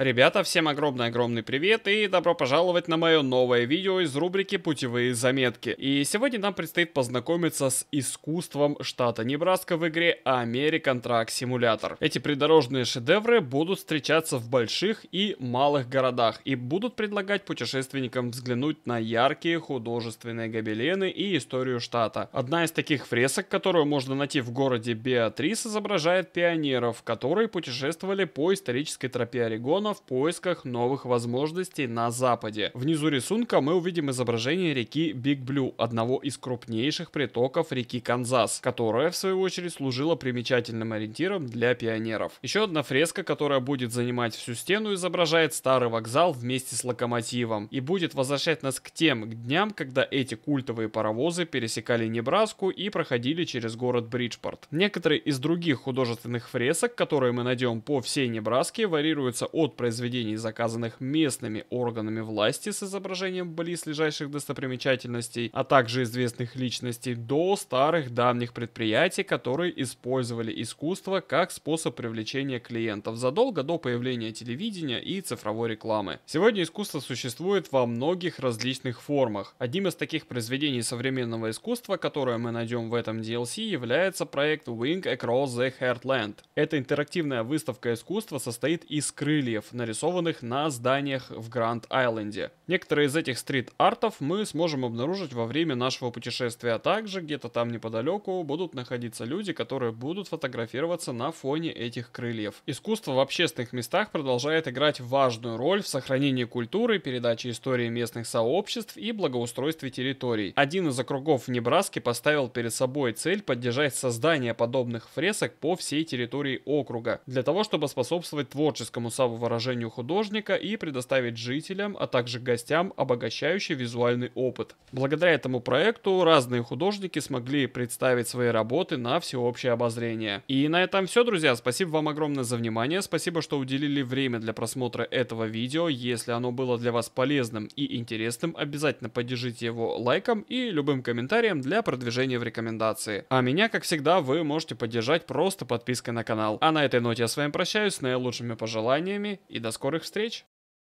Ребята, всем огромный-огромный привет и добро пожаловать на мое новое видео из рубрики «Путевые заметки». И сегодня нам предстоит познакомиться с искусством штата Небраска в игре American Truck Simulator. Эти придорожные шедевры будут встречаться в больших и малых городах и будут предлагать путешественникам взглянуть на яркие художественные гобелены и историю штата. Одна из таких фресок, которую можно найти в городе Беатрис, изображает пионеров, которые путешествовали по исторической тропе Орегона региона в поисках новых возможностей на Западе. Внизу рисунка мы увидим изображение реки Биг Блю, одного из крупнейших притоков реки Канзас, которая в свою очередь служила примечательным ориентиром для пионеров. Еще одна фреска, которая будет занимать всю стену, изображает старый вокзал вместе с локомотивом и будет возвращать нас к тем дням, когда эти культовые паровозы пересекали Небраску и проходили через город Бриджпорт. Некоторые из других художественных фресок, которые мы найдем по всей Небраске, варьируются от произведений, заказанных местными органами власти с изображением близлежащих достопримечательностей, а также известных личностей до старых давних предприятий, которые использовали искусство как способ привлечения клиентов задолго до появления телевидения и цифровой рекламы. Сегодня искусство существует во многих различных формах. Одним из таких произведений современного искусства, которое мы найдем в этом DLC, является проект Wing Across the Heartland. Эта интерактивная выставка искусства состоит из крыльев, деревьев, нарисованных на зданиях в Гранд-Айленде. Некоторые из этих стрит-артов мы сможем обнаружить во время нашего путешествия, а также где-то там неподалеку будут находиться люди, которые будут фотографироваться на фоне этих крыльев. Искусство в общественных местах продолжает играть важную роль в сохранении культуры, передаче истории местных сообществ и благоустройстве территорий. Один из округов в Небраске поставил перед собой цель поддержать создание подобных фресок по всей территории округа, для того, чтобы способствовать творческому самовыражению воображению художника и предоставить жителям, а также гостям обогащающий визуальный опыт. Благодаря этому проекту разные художники смогли представить свои работы на всеобщее обозрение. И на этом все, друзья. Спасибо вам огромное за внимание. Спасибо, что уделили время для просмотра этого видео. Если оно было для вас полезным и интересным, обязательно поддержите его лайком и любым комментарием для продвижения в рекомендации. А меня, как всегда, вы можете поддержать просто подпиской на канал. А на этой ноте я с вами прощаюсь с наилучшими пожеланиями и до скорых встреч!